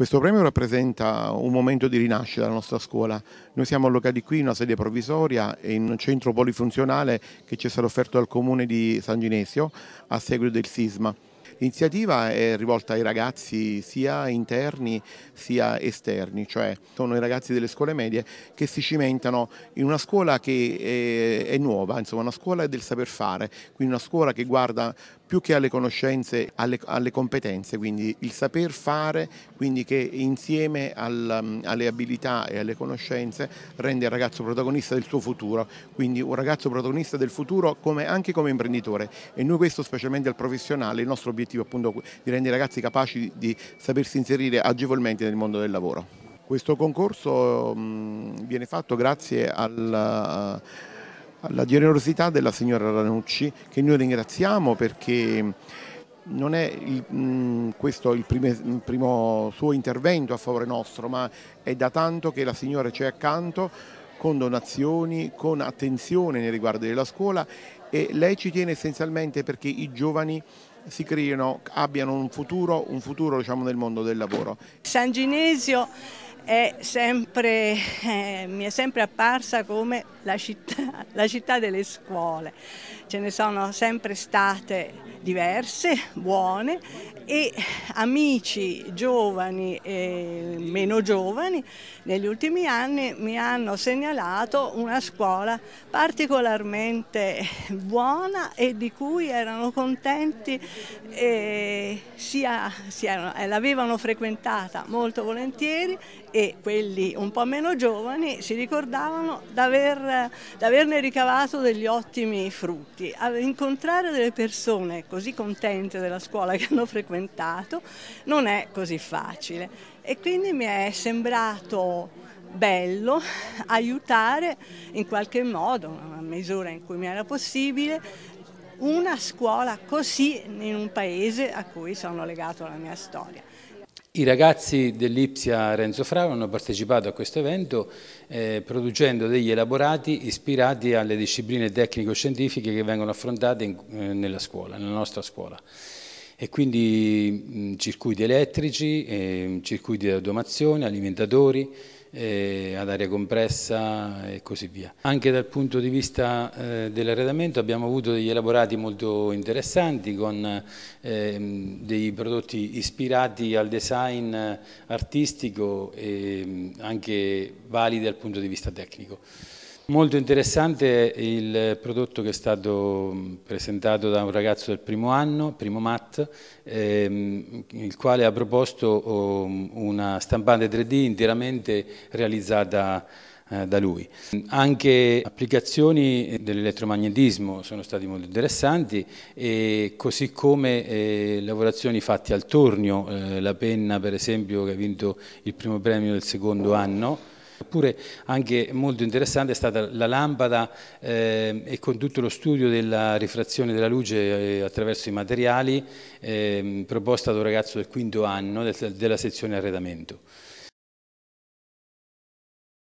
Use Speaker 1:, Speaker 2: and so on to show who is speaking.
Speaker 1: Questo premio rappresenta un momento di rinascita della nostra scuola. Noi siamo allocati qui in una sede provvisoria e in un centro polifunzionale che ci è stato offerto dal comune di San Ginesio a seguito del sisma. L'iniziativa è rivolta ai ragazzi sia interni sia esterni, cioè sono i ragazzi delle scuole medie che si cimentano in una scuola che è, nuova, insomma una scuola del saper fare, quindi una scuola che guarda più che alle conoscenze, alle, alle competenze, quindi il saper fare, quindi che insieme al, alle abilità e alle conoscenze rende il ragazzo protagonista del suo futuro, quindi un ragazzo protagonista del futuro come, anche come imprenditore e noi questo specialmente al professionale, il nostro obiettivo è appunto di rendere i ragazzi capaci di sapersi inserire agevolmente nel mondo del lavoro. Questo concorso viene fatto grazie al alla generosità della signora Ranucci che noi ringraziamo perché non è il, mh, questo il prime, primo suo intervento a favore nostro, ma è da tanto che la signora c'è accanto con donazioni, con attenzione nei riguardi della scuola e lei ci tiene essenzialmente perché i giovani si creino, abbiano un futuro, un futuro diciamo, nel mondo del lavoro.
Speaker 2: San Ginesio sempre, eh, mi è sempre apparsa come la città, la città delle scuole. Ce ne sono sempre state diverse, buone e amici giovani e meno giovani negli ultimi anni mi hanno segnalato una scuola particolarmente buona e di cui erano contenti e sia, sia, l'avevano frequentata molto volentieri e quelli un po' meno giovani si ricordavano d'aver, d'averne ricavato degli ottimi frutti. Incontrare delle persone così contente della scuola che hanno frequentato, non è così facile. E quindi mi è sembrato bello aiutare in qualche modo, nella misura in cui mi era possibile, una scuola così in un paese a cui sono legato la mia storia.
Speaker 3: I ragazzi dell'Ipsia Renzo Fraro hanno partecipato a questo evento eh, producendo degli elaborati ispirati alle discipline tecnico-scientifiche che vengono affrontate in, eh, nella scuola, nella nostra scuola. E quindi mh, circuiti elettrici, eh, circuiti di automazione, alimentatori, eh, ad aria compressa e così via. Anche dal punto di vista eh, dell'arredamento abbiamo avuto degli elaborati molto interessanti con eh, dei prodotti ispirati al design artistico e mm, anche validi dal punto di vista tecnico. Molto interessante il prodotto che è stato presentato da un ragazzo del primo anno, primo Matt, ehm, il quale ha proposto oh, una stampante 3D interamente realizzata eh, da lui. Anche applicazioni dell'elettromagnetismo sono state molto interessanti, e così come eh, lavorazioni fatte al tornio, eh, la penna per esempio che ha vinto il primo premio del secondo anno, Oppure anche molto interessante è stata la lampada eh, e con tutto lo studio della rifrazione della luce eh, attraverso i materiali eh, proposta da un ragazzo del quinto anno del, della sezione arredamento.